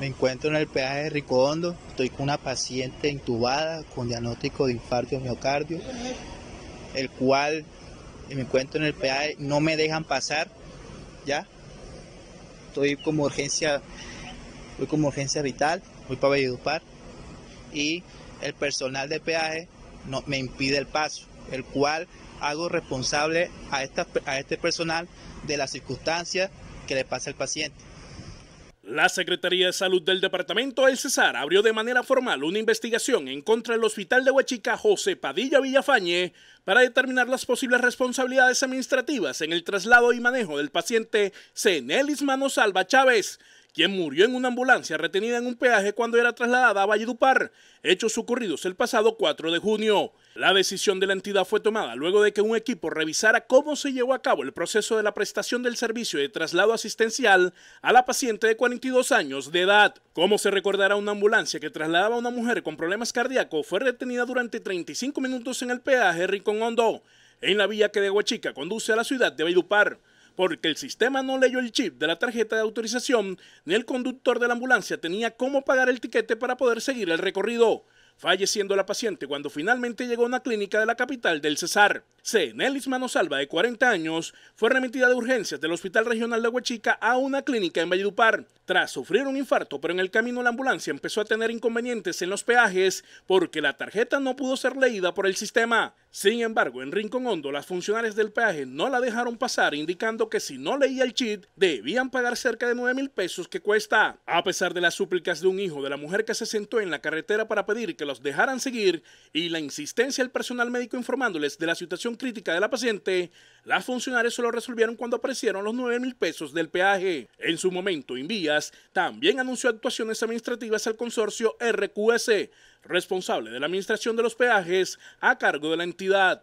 Me encuentro en el peaje de Ricodondo, estoy con una paciente intubada con diagnóstico de infarto de miocardio, el cual me encuentro en el peaje, no me dejan pasar, ¿ya? Estoy como urgencia, estoy como urgencia vital, voy para Valledupar y el personal de peaje me impide el paso, el cual hago responsable a este personal de las circunstancias que le pasa al paciente. La Secretaría de Salud del Departamento del Cesar abrió de manera formal una investigación en contra del Hospital de Huachica José Padilla Villafañe para determinar las posibles responsabilidades administrativas en el traslado y manejo del paciente Cenelis salva Chávez, quien murió en una ambulancia retenida en un peaje cuando era trasladada a Valledupar, hechos ocurridos el pasado 4 de junio. La decisión de la entidad fue tomada luego de que un equipo revisara cómo se llevó a cabo el proceso de la prestación del servicio de traslado asistencial a la paciente de 42 años de edad. Como se recordará, una ambulancia que trasladaba a una mujer con problemas cardíacos fue retenida durante 35 minutos en el peaje Rincón Hondo, en la vía que de Huachica conduce a la ciudad de Valledupar porque el sistema no leyó el chip de la tarjeta de autorización ni el conductor de la ambulancia tenía cómo pagar el tiquete para poder seguir el recorrido, falleciendo la paciente cuando finalmente llegó a una clínica de la capital del Cesar. Nelis Manosalva, de 40 años, fue remitida de urgencias del Hospital Regional de Huachica a una clínica en Valledupar, tras sufrir un infarto, pero en el camino la ambulancia empezó a tener inconvenientes en los peajes porque la tarjeta no pudo ser leída por el sistema. Sin embargo, en Rincón Hondo, las funcionarias del peaje no la dejaron pasar, indicando que si no leía el cheat, debían pagar cerca de 9 mil pesos que cuesta. A pesar de las súplicas de un hijo de la mujer que se sentó en la carretera para pedir que los dejaran seguir y la insistencia del personal médico informándoles de la situación crítica de la paciente, las funcionarias solo resolvieron cuando aparecieron los 9 mil pesos del peaje. En su momento, Invías también anunció actuaciones administrativas al consorcio RQS responsable de la administración de los peajes a cargo de la entidad.